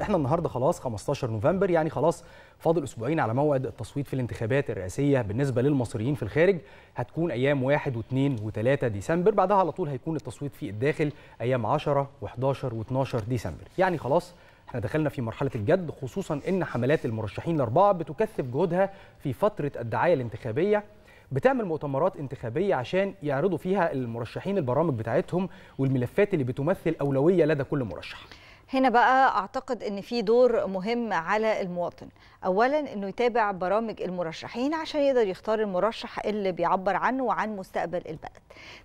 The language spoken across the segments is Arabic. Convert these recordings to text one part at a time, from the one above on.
احنا النهارده خلاص 15 نوفمبر يعني خلاص فاضل اسبوعين على موعد التصويت في الانتخابات الرئاسيه بالنسبه للمصريين في الخارج هتكون ايام 1 و2 و3 ديسمبر بعدها على طول هيكون التصويت في الداخل ايام 10 و11 و12 ديسمبر يعني خلاص احنا دخلنا في مرحله الجد خصوصا ان حملات المرشحين الاربعه بتكثف جهودها في فتره الدعايه الانتخابيه بتعمل مؤتمرات انتخابيه عشان يعرضوا فيها المرشحين البرامج بتاعتهم والملفات اللي بتمثل اولويه لدى كل مرشح هنا بقى اعتقد ان في دور مهم على المواطن اولا انه يتابع برامج المرشحين عشان يقدر يختار المرشح اللي بيعبر عنه وعن مستقبل البلد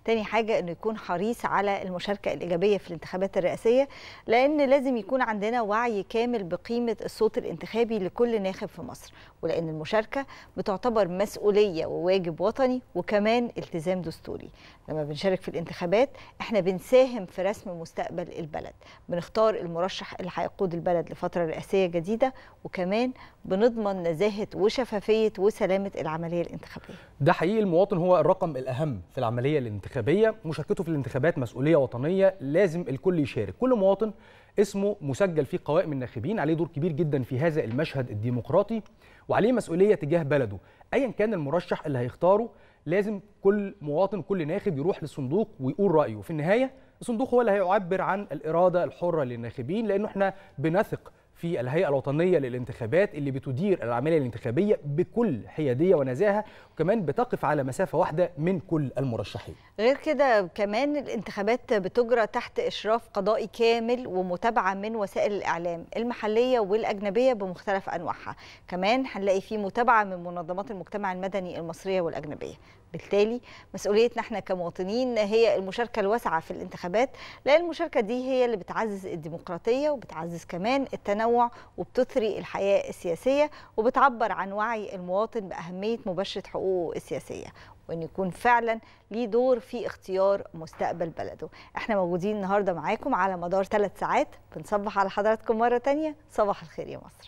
تاني حاجه انه يكون حريص على المشاركه الايجابيه في الانتخابات الرئاسيه لان لازم يكون عندنا وعي كامل بقيمه الصوت الانتخابي لكل ناخب في مصر ولان المشاركه بتعتبر مسؤوليه وواجب وطني وكمان التزام دستوري لما بنشارك في الانتخابات احنا بنساهم في رسم مستقبل البلد بنختار المرشح المرشح اللي هيقود البلد لفتره رئاسيه جديده وكمان بنضمن نزاهه وشفافيه وسلامه العمليه الانتخابيه. ده حقيقي المواطن هو الرقم الاهم في العمليه الانتخابيه، مشاركته في الانتخابات مسؤوليه وطنيه لازم الكل يشارك، كل مواطن اسمه مسجل في قوائم الناخبين عليه دور كبير جدا في هذا المشهد الديمقراطي وعليه مسؤوليه تجاه بلده، ايا كان المرشح اللي هيختاره لازم كل مواطن كل ناخب يروح للصندوق ويقول رايه، في النهايه الصندوق هو اللي هيعبر عن الاراده الحره للناخبين لانه احنا بنثق في الهيئه الوطنيه للانتخابات اللي بتدير العمليه الانتخابيه بكل حياديه ونزاهه وكمان بتقف على مسافه واحده من كل المرشحين. غير كده كمان الانتخابات بتجرى تحت اشراف قضائي كامل ومتابعه من وسائل الاعلام المحليه والاجنبيه بمختلف انواعها، كمان هنلاقي في متابعه من منظمات المجتمع المدني المصريه والاجنبيه. بالتالي مسؤوليتنا احنا كمواطنين هي المشاركه الواسعه في الانتخابات لان المشاركه دي هي اللي بتعزز الديمقراطيه وبتعزز كمان التنوع التنوع وبتثري الحياة السياسية وبتعبر عن وعي المواطن بأهمية مباشرة حقوقه السياسية وان يكون فعلا ليه دور في اختيار مستقبل بلده احنا موجودين النهارده معاكم على مدار ثلاث ساعات بنصبح على حضراتكم مره تانية صباح الخير يا مصر